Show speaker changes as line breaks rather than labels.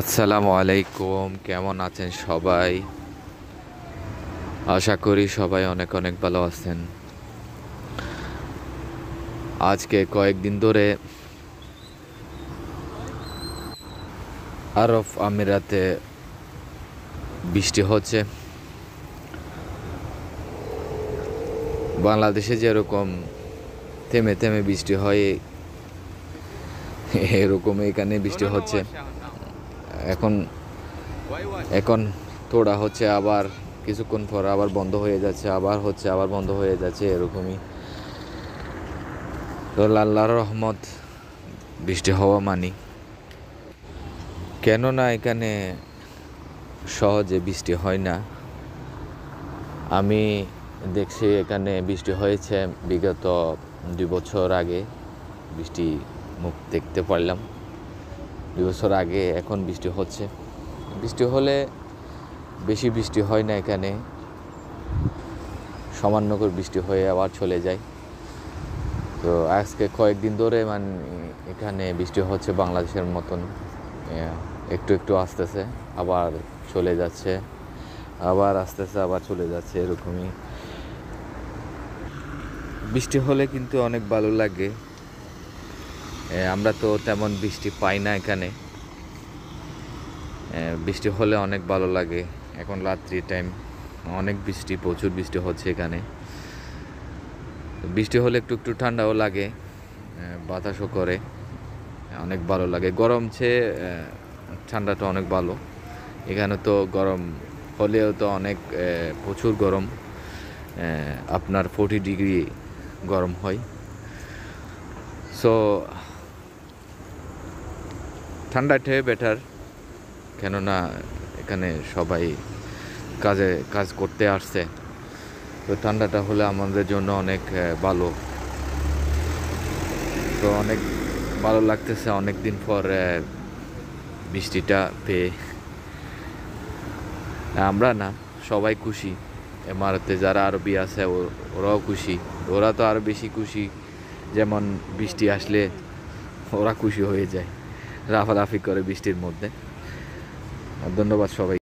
আসসালামু আলাইকুম কেমন আছেন সবাই আশা করি সবাই অনেক অনেক ভালো আছেন আজকে কয়েকদিন ধরে আরব আমিরাতে বৃষ্টি হচ্ছে বাংলাদেশে যেরকম থেমে থেমে বৃষ্টি হয় এরকম এখানে বৃষ্টি হচ্ছে এখন এখন থোড়া হচ্ছে আবার কিছুক্ষণ পর আবার বন্ধ হয়ে যাচ্ছে আবার হচ্ছে আবার বন্ধ হয়ে যাচ্ছে এরকমই তো আল্লাহর রহমত বৃষ্টি হওয়া মানি কেননা এখানে সহজে বৃষ্টি হয় না আমি দেখছি এখানে বৃষ্টি হয়েছে বিগত দুই বছর আগে বৃষ্টি মুখ দেখতে পারলাম দুই বছর আগে এখন বৃষ্টি হচ্ছে বৃষ্টি হলে বেশি বৃষ্টি হয় না এখানে সামান্য করে বৃষ্টি হয়ে আবার চলে যায় তো আজকে কয়েকদিন ধরে মানে এখানে বৃষ্টি হচ্ছে বাংলাদেশের মতন একটু একটু আসতেছে আবার চলে যাচ্ছে আবার আসতেছে আবার চলে যাচ্ছে এরকমই বৃষ্টি হলে কিন্তু অনেক ভালো লাগে আমরা তো তেমন বৃষ্টি পাই না এখানে বৃষ্টি হলে অনেক ভালো লাগে এখন রাত্রি টাইম অনেক বৃষ্টি প্রচুর বৃষ্টি হচ্ছে এখানে বৃষ্টি হলে একটু একটু ঠান্ডাও লাগে বাতাসও করে অনেক ভালো লাগে গরম চেয়ে ঠান্ডাটা অনেক ভালো এখানে তো গরম হলেও তো অনেক প্রচুর গরম আপনার ফোর্টি ডিগ্রি গরম হয় সো ঠান্ডাটাই বেটার কেননা এখানে সবাই কাজে কাজ করতে আসছে তো ঠান্ডাটা হলে আমাদের জন্য অনেক ভালো তো অনেক ভালো লাগতেছে অনেক দিন পর বৃষ্টিটা পেয়ে আমরা না সবাই খুশি এমারতে যারা আরবি আছে ওরাও খুশি ওরা তো আরও বেশি খুশি যেমন বৃষ্টি আসলে ওরা খুশি হয়ে যায় রাফি করে বৃষ্টির মধ্যে ধন্যবাদ সবাই